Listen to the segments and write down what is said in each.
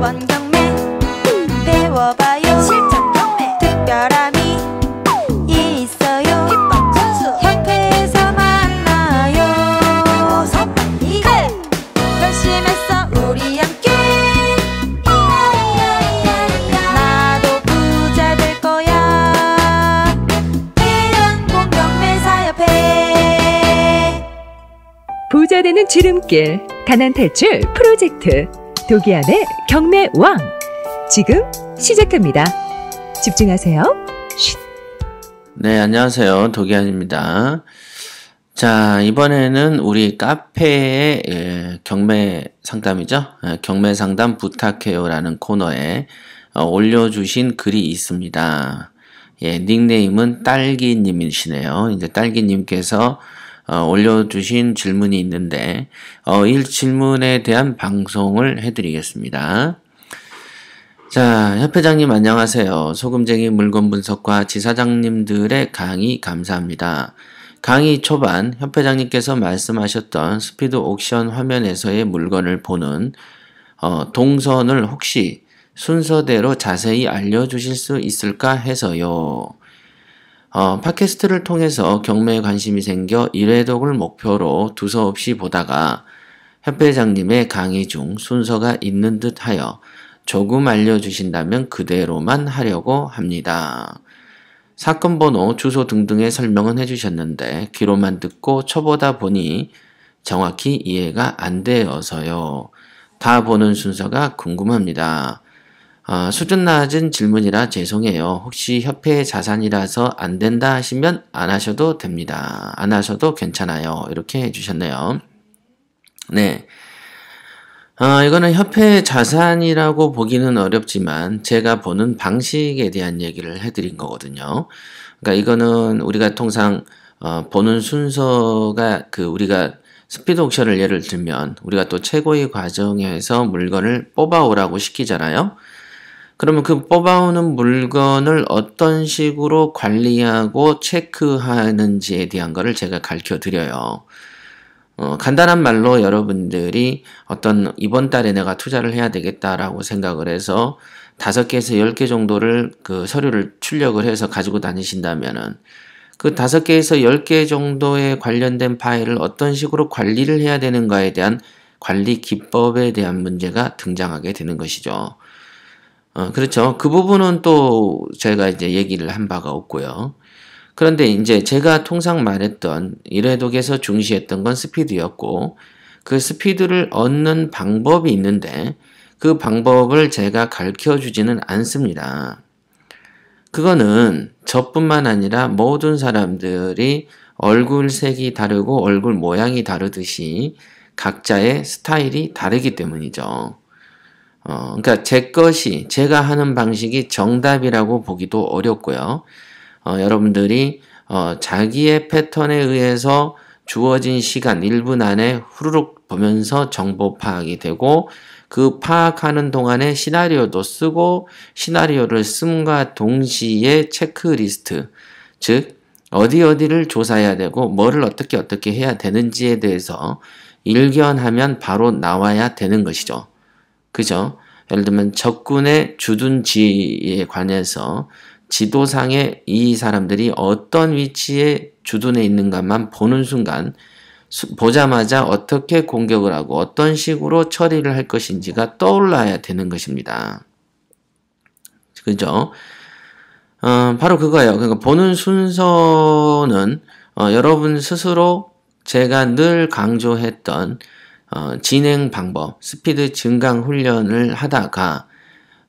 1 경매 배워봐요 실전 경매 특별함이 있어요 힙합 선수 협회에서 만나요 선배님 결심했어 우리 함께 나도 부자 될 거야 이런 공경매사협회 부자 되는 지름길 가난 탈출 프로젝트 도기안의 경매 왕 지금 시작합니다. 집중하세요. 쉿. 네, 안녕하세요. 도기안입니다. 자, 이번에는 우리 카페의 예, 경매 상담이죠. 예, 경매 상담 부탁해요라는 코너에 어, 올려주신 글이 있습니다. 예, 닉네임은 딸기님이시네요. 이제 딸기님께서 어, 올려주신 질문이 있는데 어, 이 질문에 대한 방송을 해드리겠습니다. 자, 협회장님 안녕하세요. 소금쟁이 물건 분석과 지사장님들의 강의 감사합니다. 강의 초반 협회장님께서 말씀하셨던 스피드 옥션 화면에서의 물건을 보는 어, 동선을 혹시 순서대로 자세히 알려주실 수 있을까 해서요. 어, 팟캐스트를 통해서 경매에 관심이 생겨 1회독을 목표로 두서없이 보다가 협회장님의 강의 중 순서가 있는 듯 하여 조금 알려주신다면 그대로만 하려고 합니다. 사건 번호, 주소 등등의 설명은 해주셨는데 귀로만 듣고 쳐보다 보니 정확히 이해가 안 되어서요. 다 보는 순서가 궁금합니다. 아, 수준 낮은 질문이라 죄송해요. 혹시 협회 자산이라서 안 된다 하시면 안 하셔도 됩니다. 안 하셔도 괜찮아요. 이렇게 해주셨네요. 네. 아, 이거는 협회 자산이라고 보기는 어렵지만 제가 보는 방식에 대한 얘기를 해드린 거거든요. 그러니까 이거는 우리가 통상 어, 보는 순서가 그 우리가 스피드 옥션을 예를 들면 우리가 또 최고의 과정에서 물건을 뽑아오라고 시키잖아요. 그러면 그 뽑아오는 물건을 어떤 식으로 관리하고 체크하는지에 대한 것을 제가 가르쳐 드려요. 어, 간단한 말로 여러분들이 어떤 이번 달에 내가 투자를 해야 되겠다라고 생각을 해서 다섯 개에서 열 개 정도를 그 서류를 출력을 해서 가지고 다니신다면은 그 다섯 개에서 열 개 정도에 관련된 파일을 어떤 식으로 관리를 해야 되는가에 대한 관리 기법에 대한 문제가 등장하게 되는 것이죠. 어, 그렇죠. 그 부분은 또 제가 이제 얘기를 한 바가 없고요. 그런데 이제 제가 통상 말했던 이래독에서 중시했던 건 스피드였고 그 스피드를 얻는 방법이 있는데 그 방법을 제가 가르쳐 주지는 않습니다. 그거는 저뿐만 아니라 모든 사람들이 얼굴 색이 다르고 얼굴 모양이 다르듯이 각자의 스타일이 다르기 때문이죠. 어, 그러니까 제 것이 제가 하는 방식이 정답이라고 보기도 어렵고요. 어, 여러분들이 어, 자기의 패턴에 의해서 주어진 시간 1분 안에 후루룩 보면서 정보 파악이 되고 그 파악하는 동안에 시나리오도 쓰고 시나리오를 쓴과 동시에 체크리스트 즉 어디 어디를 조사해야 되고 뭐를 어떻게 어떻게 해야 되는지에 대해서 일견하면 바로 나와야 되는 것이죠. 그죠? 예를 들면 적군의 주둔지에 관해서 지도상에 이 사람들이 어떤 위치에 주둔해 있는가만 보는 순간 보자마자 어떻게 공격을 하고 어떤 식으로 처리를 할 것인지가 떠올라야 되는 것입니다. 그죠? 어, 바로 그거예요. 그러니까 보는 순서는 어, 여러분 스스로 제가 늘 강조했던 어, 진행 방법, 스피드 증강 훈련을 하다가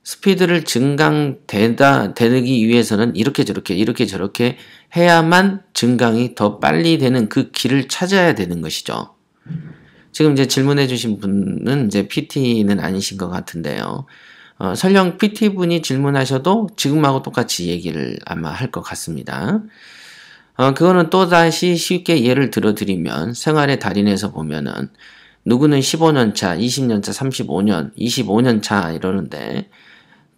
스피드를 증강되다, 되기 위해서는 이렇게 저렇게, 이렇게 저렇게 해야만 증강이 더 빨리 되는 그 길을 찾아야 되는 것이죠. 지금 이제 질문해 주신 분은 이제 PT는 아니신 것 같은데요. 어, 설령 PT 분이 질문하셔도 지금하고 똑같이 얘기를 아마 할 것 같습니다. 어, 그거는 또다시 쉽게 예를 들어 드리면 생활의 달인에서 보면은 누구는 15년차, 20년차, 35년, 25년차 이러는데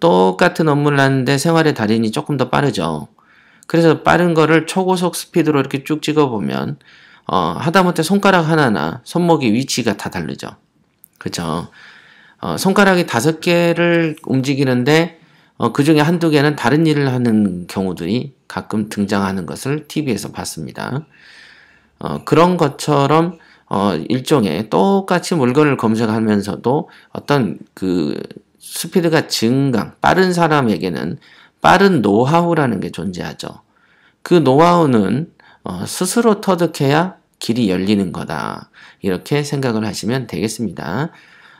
똑같은 업무를 하는데 생활의 달인이 조금 더 빠르죠. 그래서 빠른 거를 초고속 스피드로 이렇게 쭉 찍어보면 어, 하다못해 손가락 하나나 손목의 위치가 다 다르죠. 그죠? 어, 손가락이 다섯 개를 움직이는데 어, 그 중에 한두 개는 다른 일을 하는 경우들이 가끔 등장하는 것을 TV에서 봤습니다. 어, 그런 것처럼 어, 일종의 똑같이 물건을 검색하면서도 어떤 그 스피드가 증강, 빠른 사람에게는 빠른 노하우라는 게 존재하죠. 그 노하우는 어, 스스로 터득해야 길이 열리는 거다. 이렇게 생각을 하시면 되겠습니다.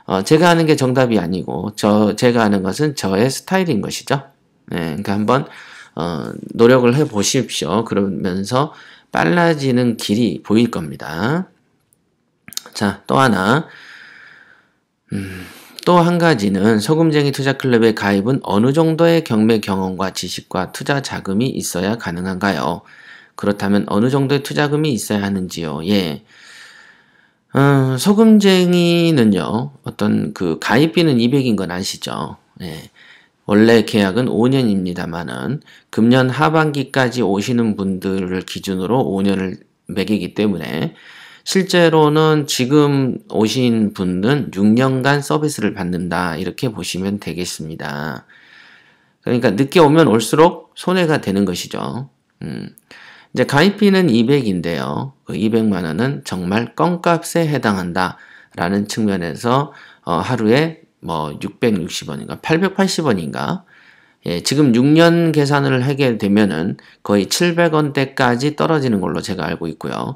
어, 제가 하는 게 정답이 아니고, 저, 제가 하는 것은 저의 스타일인 것이죠. 네, 그러니까 한번, 어, 노력을 해 보십시오. 그러면서 빨라지는 길이 보일 겁니다. 자, 또 하나. 음, 또 한 가지는 소금쟁이 투자클럽에 가입은 어느 정도의 경매 경험과 지식과 투자 자금이 있어야 가능한가요? 그렇다면 어느 정도의 투자금이 있어야 하는지요? 예. 음, 소금쟁이는요, 어떤 그 가입비는 200인 건 아시죠? 예. 원래 계약은 5년입니다만은 금년 하반기까지 오시는 분들을 기준으로 5년을 매기기 때문에 실제로는 지금 오신 분은 6년간 서비스를 받는다. 이렇게 보시면 되겠습니다. 그러니까 늦게 오면 올수록 손해가 되는 것이죠. 음. 이제 가입비는 200인데요. 그 200만 원은 정말 껌값에 해당한다. 라는 측면에서 어, 하루에 뭐 660원인가 880원인가 예, 지금 6년 계산을 하게 되면은 거의 700원대까지 떨어지는 걸로 제가 알고 있고요.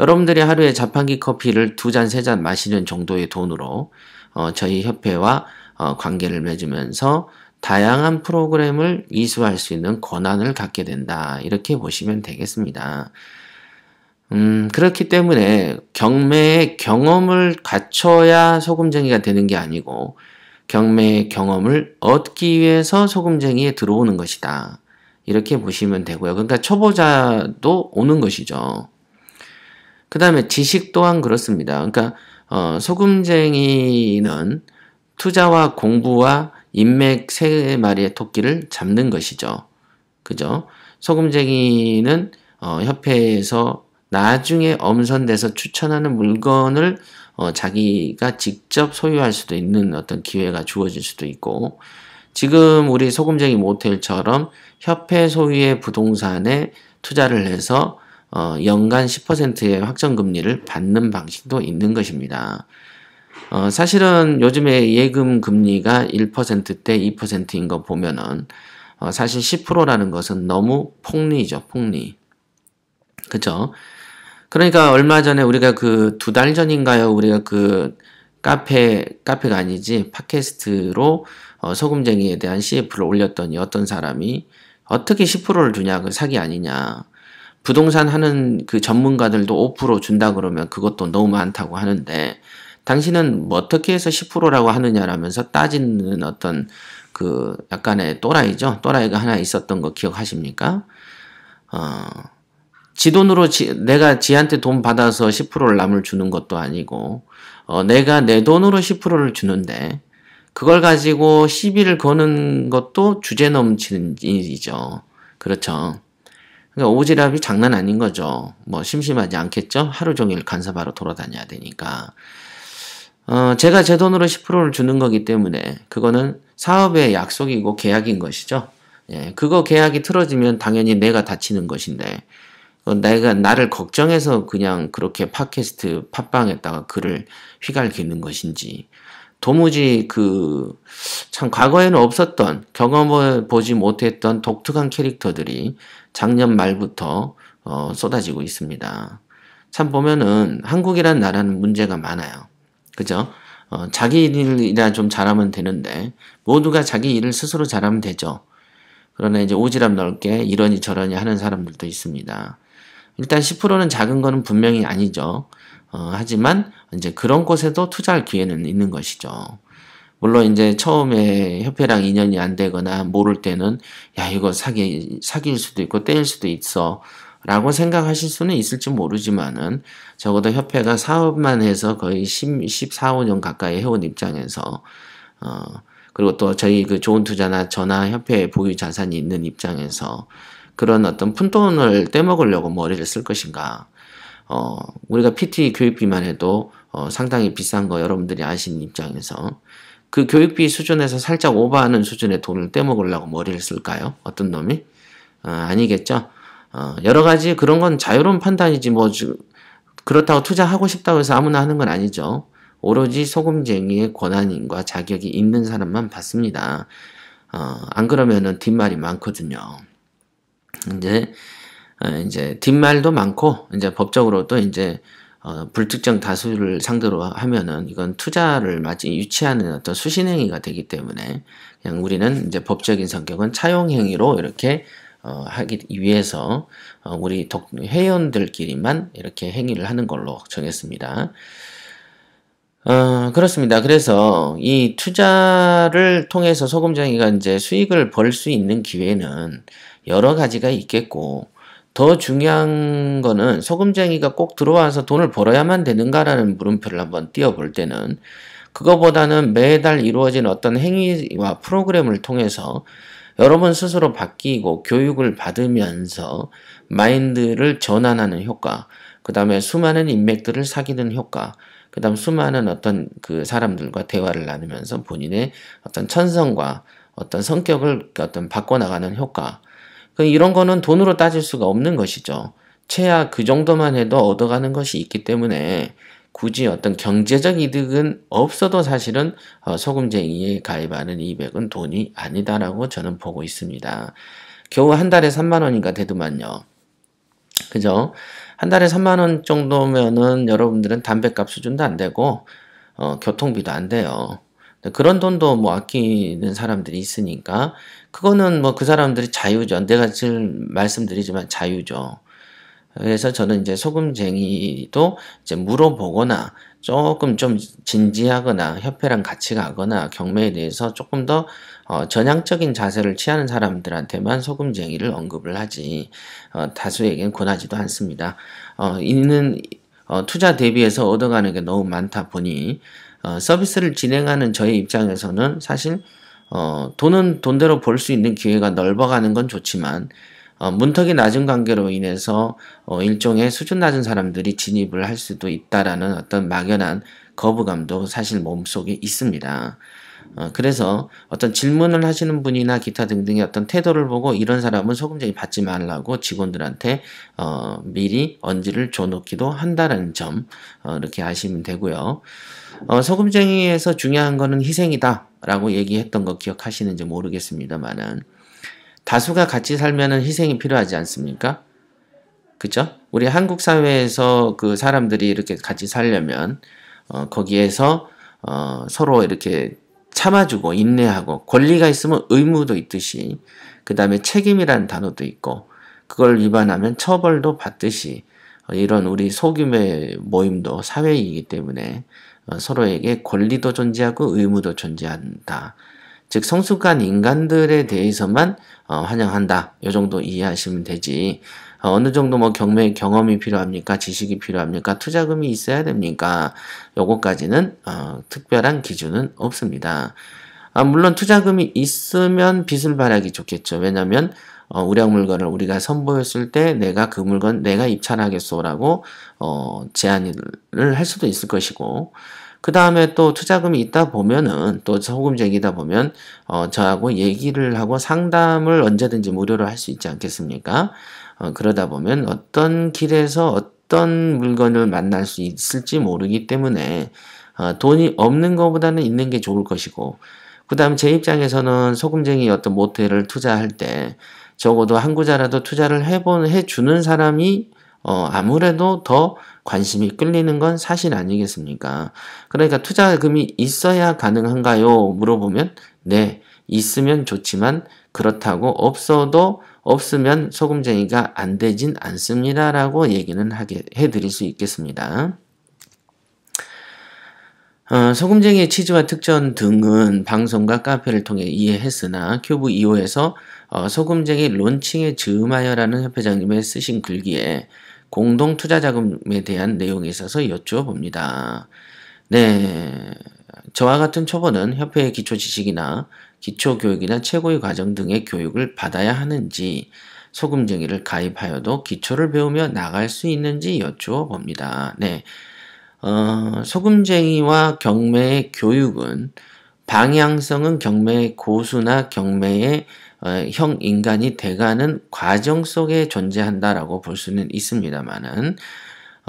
여러분들이 하루에 자판기 커피를 두 잔, 세 잔 마시는 정도의 돈으로 어, 저희 협회와 어, 관계를 맺으면서 다양한 프로그램을 이수할 수 있는 권한을 갖게 된다. 이렇게 보시면 되겠습니다. 음, 그렇기 때문에 경매의 경험을 갖춰야 소금쟁이가 되는 게 아니고 경매의 경험을 얻기 위해서 소금쟁이에 들어오는 것이다. 이렇게 보시면 되고요. 그러니까 초보자도 오는 것이죠. 그 다음에 지식 또한 그렇습니다. 그러니까 어, 소금쟁이는 투자와 공부와 인맥 세 마리의 토끼를 잡는 것이죠. 그죠? 소금쟁이는 어, 협회에서 나중에 엄선돼서 추천하는 물건을 어, 자기가 직접 소유할 수도 있는 어떤 기회가 주어질 수도 있고 지금 우리 소금쟁이 모텔처럼 협회 소유의 부동산에 투자를 해서 어, 연간 10%의 확정금리를 받는 방식도 있는 것입니다. 어, 사실은 요즘에 예금 금리가 1%대 2%인 거 보면은 어, 사실 10%라는 것은 너무 폭리죠, 폭리. 그죠? 그러니까 얼마 전에 우리가 그 두 달 전인가요? 우리가 그 카페, 카페가 아니지, 팟캐스트로 어, 소금쟁이에 대한 CF를 올렸더니 어떤 사람이 어떻게 10%를 주냐, 그 사기 아니냐. 부동산 하는 그 전문가들도 5% 준다 그러면 그것도 너무 많다고 하는데 당신은 뭐 어떻게 해서 10%라고 하느냐라면서 따지는 어떤 그 약간의 또라이죠. 또라이가 하나 있었던 거 기억하십니까? 어, 지 돈으로 지, 내가 지한테 돈 받아서 10%를 남을 주는 것도 아니고 어, 내가 내 돈으로 10%를 주는데 그걸 가지고 시비를 거는 것도 주제 넘치는 일이죠. 그렇죠. 그러니까 오지랖이 장난 아닌 거죠. 뭐 심심하지 않겠죠? 하루 종일 간사바로 돌아다녀야 되니까. 어, 제가 제 돈으로 10%를 주는 거기 때문에 그거는 사업의 약속이고 계약인 것이죠. 예, 그거 계약이 틀어지면 당연히 내가 다치는 것인데 어, 내가 나를 걱정해서 그냥 그렇게 팟캐스트 팟빵에다가 글을 휘갈기는 것인지 도무지 그 참 과거에는 없었던 경험을 보지 못했던 독특한 캐릭터들이 작년 말부터 어, 쏟아지고 있습니다. 참 보면은 한국이란 나라는 문제가 많아요. 그죠? 어, 자기 일이나 좀 잘하면 되는데 모두가 자기 일을 스스로 잘하면 되죠. 그러나 이제 오지랖 넓게 이러니 저러니 하는 사람들도 있습니다. 일단 10%는 작은 거는 분명히 아니죠. 어, 하지만 이제 그런 곳에도 투자할 기회는 있는 것이죠. 물론 이제 처음에 협회랑 인연이 안 되거나 모를 때는 야 이거 사기 사기일 수도 있고 떼일 수도 있어. 라고 생각하실 수는 있을지 모르지만은 적어도 협회가 사업만 해서 거의 10, 14, 5년 가까이 해온 입장에서 어 그리고 또 저희 그 좋은 투자나 전화 협회의 보유 자산이 있는 입장에서 그런 어떤 푼돈을 떼먹으려고 머리를 쓸 것인가 어, 우리가 PT 교육비만 해도 어, 상당히 비싼 거 여러분들이 아시는 입장에서 그 교육비 수준에서 살짝 오버하는 수준의 돈을 떼먹으려고 머리를 쓸까요? 어떤 놈이? 어, 아니겠죠? 어, 여러 가지 그런 건 자유로운 판단이지 뭐 그렇다고 투자하고 싶다고 해서 아무나 하는 건 아니죠. 오로지 소금쟁이의 권한인과 자격이 있는 사람만 받습니다. 어, 안 그러면은 뒷말이 많거든요. 이제 어, 이제 뒷말도 많고 이제 법적으로도 이제 어, 불특정 다수를 상대로 하면은 이건 투자를 마치 유치하는 어떤 수신행위가 되기 때문에 그냥 우리는 이제 법적인 성격은 차용행위로 이렇게 어, 하기 위해서 어, 우리 독, 회원들끼리만 이렇게 행위를 하는 걸로 정했습니다. 어, 그렇습니다. 그래서 이 투자를 통해서 소금쟁이가 이제 수익을 벌 수 있는 기회는 여러 가지가 있겠고, 더 중요한 거는 소금쟁이가 꼭 들어와서 돈을 벌어야만 되는가라는 물음표를 한번 띄워볼 때는 그거보다는 매달 이루어진 어떤 행위와 프로그램을 통해서 여러분 스스로 바뀌고 교육을 받으면서 마인드를 전환하는 효과, 그 다음에 수많은 인맥들을 사귀는 효과, 그 다음 수많은 어떤 그 사람들과 대화를 나누면서 본인의 어떤 천성과 어떤 성격을 어떤 바꿔나가는 효과, 이런 거는 돈으로 따질 수가 없는 것이죠. 최하 그 정도만 해도 얻어가는 것이 있기 때문에 굳이 어떤 경제적 이득은 없어도 사실은 어, 소금쟁이에 가입하는 200은 돈이 아니다라고 저는 보고 있습니다. 겨우 한 달에 3만 원인가 되더만요. 그죠? 한 달에 3만 원 정도면은 여러분들은 담배값 수준도 안 되고 어, 교통비도 안 돼요. 그런 돈도 뭐 아끼는 사람들이 있으니까 그거는 뭐 그 사람들이 자유죠. 내가 지금 말씀드리지만 자유죠. 그래서 저는 이제 소금쟁이도 이제 물어보거나 조금 좀 진지하거나 협회랑 같이 가거나 경매에 대해서 조금 더 어, 전향적인 자세를 취하는 사람들한테만 소금쟁이를 언급을 하지 어, 다수에겐 권하지도 않습니다. 어, 있는 어, 투자 대비해서 얻어가는 게 너무 많다 보니 어, 서비스를 진행하는 저의 입장에서는 사실 어, 돈은 돈대로 벌 수 있는 기회가 넓어가는 건 좋지만 어, 문턱이 낮은 관계로 인해서 어, 일종의 수준 낮은 사람들이 진입을 할 수도 있다라는 어떤 막연한 거부감도 사실 몸속에 있습니다. 어, 그래서 어떤 질문을 하시는 분이나 기타 등등의 어떤 태도를 보고 이런 사람은 소금쟁이 받지 말라고 직원들한테 어, 미리 언지를 줘놓기도 한다는 라점 어, 이렇게 아시면 되고요. 어, 소금쟁이에서 중요한 거는 희생이다. 라고 얘기했던 거 기억하시는지 모르겠습니다만은 다수가 같이 살면은 희생이 필요하지 않습니까? 그죠? 우리 한국 사회에서 그 사람들이 이렇게 같이 살려면 어, 거기에서 어, 서로 이렇게 참아주고 인내하고 권리가 있으면 의무도 있듯이 그 다음에 책임이라는 단어도 있고 그걸 위반하면 처벌도 받듯이 이런 우리 소규모의 모임도 사회이기 때문에 어, 서로에게 권리도 존재하고 의무도 존재한다. 즉 성숙한 인간들에 대해서만 어, 환영한다. 이 정도 이해하시면 되지. 어, 어느 정도 뭐 경매 경험이 필요합니까? 지식이 필요합니까? 투자금이 있어야 됩니까? 요것까지는 특별한 기준은 없습니다. 아, 물론 투자금이 있으면 빚을 발하기 좋겠죠. 왜냐면 어, 우량 물건을 우리가 선보였을 때 내가 그 물건 내가 입찰하겠소라고 어, 제안을 할 수도 있을 것이고 그 다음에 또 투자금이 있다 보면은 또 소금쟁이다 보면 어, 저하고 얘기를 하고 상담을 언제든지 무료로 할 수 있지 않겠습니까? 어, 그러다 보면 어떤 길에서 어떤 물건을 만날 수 있을지 모르기 때문에 어, 돈이 없는 것보다는 있는 게 좋을 것이고 그 다음 제 입장에서는 소금쟁이 어떤 모텔을 투자할 때 적어도 한 구자라도 투자를 해본, 해주는 사람이 어, 아무래도 더 관심이 끌리는 건 사실 아니겠습니까? 그러니까 투자금이 있어야 가능한가요? 물어보면, 네, 있으면 좋지만 그렇다고 없어도 없으면 소금쟁이가 안 되진 않습니다라고 얘기는 하게 해드릴 수 있겠습니다. 어, 소금쟁이의 취지와 특전 등은 방송과 카페를 통해 이해했으나 큐브 2호에서 어, 소금쟁이 론칭에 즈음하여라는 협회장님의 쓰신 글기에 공동 투자 자금에 대한 내용에 있어서 여쭈어봅니다 네. 저와 같은 초보는 협회의 기초 지식이나 기초 교육이나 최고의 과정 등의 교육을 받아야 하는지 소금쟁이를 가입하여도 기초를 배우며 나갈 수 있는지 여쭈어 봅니다. 네. 어, 소금쟁이와 경매의 교육은 방향성은 경매의 고수나 경매의 어, 형 인간이 돼가는 과정 속에 존재한다라고 볼 수는 있습니다만은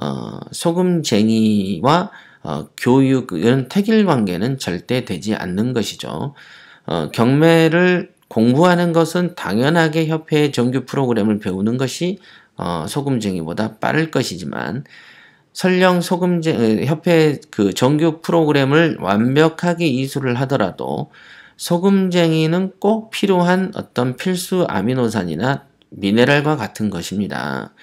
어, 소금쟁이와 어, 교육은 태길 관계는 절대 되지 않는 것이죠. 어, 경매를 공부하는 것은 당연하게 협회의 정규 프로그램을 배우는 것이 어, 소금쟁이보다 빠를 것이지만 설령 소금제 어, 협회 그 정규 프로그램을 완벽하게 이수를 하더라도 소금쟁이는 꼭 필요한 어떤 필수 아미노산이나 미네랄과 같은 것입니다.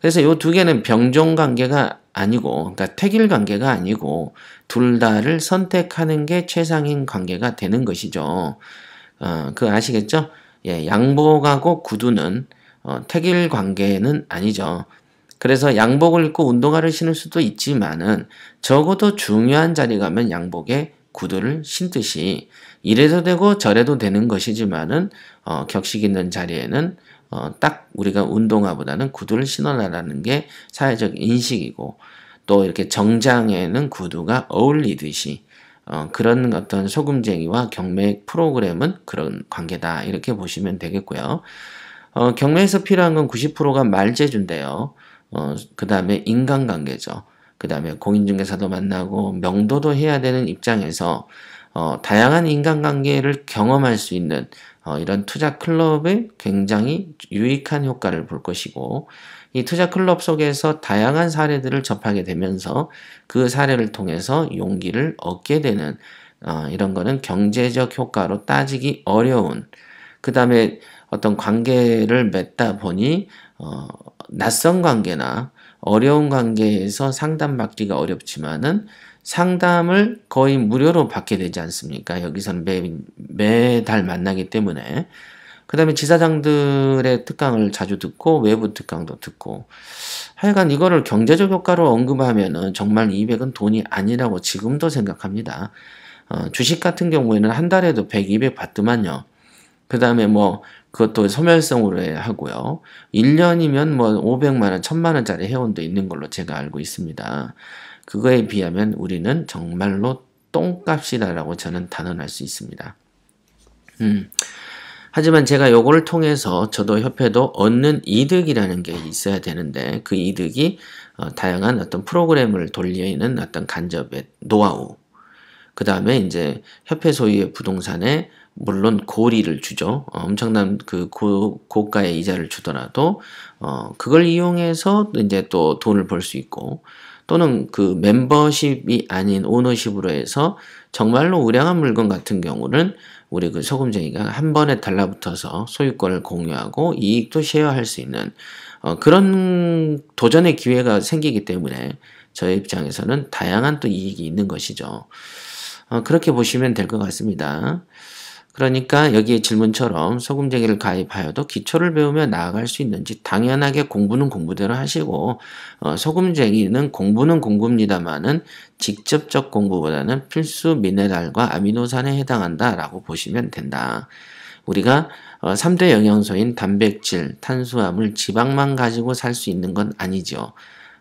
그래서 이 두 개는 병종 관계가 아니고, 그러니까 택일 관계가 아니고, 둘 다를 선택하는 게 최상인 관계가 되는 것이죠. 어, 그 아시겠죠? 예, 양복하고 구두는 어, 택일 관계는 아니죠. 그래서 양복을 입고 운동화를 신을 수도 있지만은 적어도 중요한 자리 가면 양복에 구두를 신듯이 이래도 되고 저래도 되는 것이지만은 어, 격식 있는 자리에는 어, 딱 우리가 운동화보다는 구두를 신어라라는 게 사회적 인식이고 또 이렇게 정장에는 구두가 어울리듯이 어, 그런 어떤 소금쟁이와 경매 프로그램은 그런 관계다 이렇게 보시면 되겠고요. 어, 경매에서 필요한 건 90%가 말재주인데요. 어, 그 다음에 인간관계죠. 그 다음에 공인중개사도 만나고 명도도 해야 되는 입장에서 어, 다양한 인간관계를 경험할 수 있는 어, 이런 투자 클럽의 굉장히 유익한 효과를 볼 것이고 이 투자 클럽 속에서 다양한 사례들을 접하게 되면서 그 사례를 통해서 용기를 얻게 되는 어, 이런 거는 경제적 효과로 따지기 어려운 그 다음에 어떤 관계를 맺다 보니 어, 낯선 관계나 어려운 관계에서 상담받기가 어렵지만은 상담을 거의 무료로 받게 되지 않습니까? 여기서는 매, 매달 만나기 때문에. 그 다음에 지사장들의 특강을 자주 듣고 외부 특강도 듣고 하여간 이거를 경제적 효과로 언급하면은 정말 200은 돈이 아니라고 지금도 생각합니다. 어, 주식 같은 경우에는 한 달에도 100, 200 받더만요. 그 다음에 뭐 그것도 소멸성으로 하고요. 1년이면 뭐 500만원, 1000만원짜리 회원도 있는 걸로 제가 알고 있습니다. 그거에 비하면 우리는 정말로 똥값이다라고 저는 단언할 수 있습니다. 음. 하지만 제가 요걸 통해서 저도 협회도 얻는 이득이라는 게 있어야 되는데 그 이득이 어, 다양한 어떤 프로그램을 돌리는 려 어떤 간접의 노하우 그 다음에 이제 협회 소유의 부동산에 물론 고리를 주죠. 어, 엄청난 그 고, 고가의 이자를 주더라도 어, 그걸 이용해서 이제 또 돈을 벌 수 있고 또는 그 멤버십이 아닌 오너십으로 해서 정말로 우량한 물건 같은 경우는 우리 그 소금쟁이가 한 번에 달라붙어서 소유권을 공유하고 이익도 쉐어할 수 있는 어, 그런 도전의 기회가 생기기 때문에 저의 입장에서는 다양한 또 이익이 있는 것이죠. 어, 그렇게 보시면 될 것 같습니다. 그러니까 여기에 질문처럼 소금쟁이를 가입하여도 기초를 배우며 나아갈 수 있는지 당연하게 공부는 공부대로 하시고 어, 소금쟁이는 공부는 공부입니다만은 직접적 공부보다는 필수 미네랄과 아미노산에 해당한다 라고 보시면 된다. 우리가 어, 3대 영양소인 단백질, 탄수화물, 지방만 가지고 살 수 있는 건 아니죠.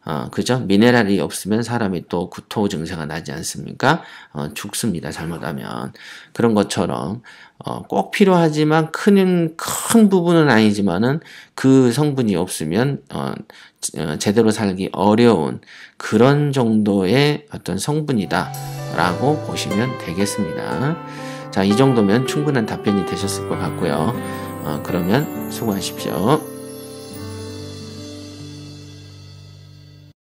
어, 그죠? 미네랄이 없으면 사람이 또 구토 증세가 나지 않습니까? 어, 죽습니다. 잘못하면. 그런 것처럼 어, 꼭 필요하지만 큰, 큰 부분은 아니지만은 그 성분이 없으면 어, 어 제대로 살기 어려운 그런 정도의 어떤 성분이다라고 보시면 되겠습니다. 자, 이 정도면 충분한 답변이 되셨을 것 같고요. 어, 그러면 수고하십시오.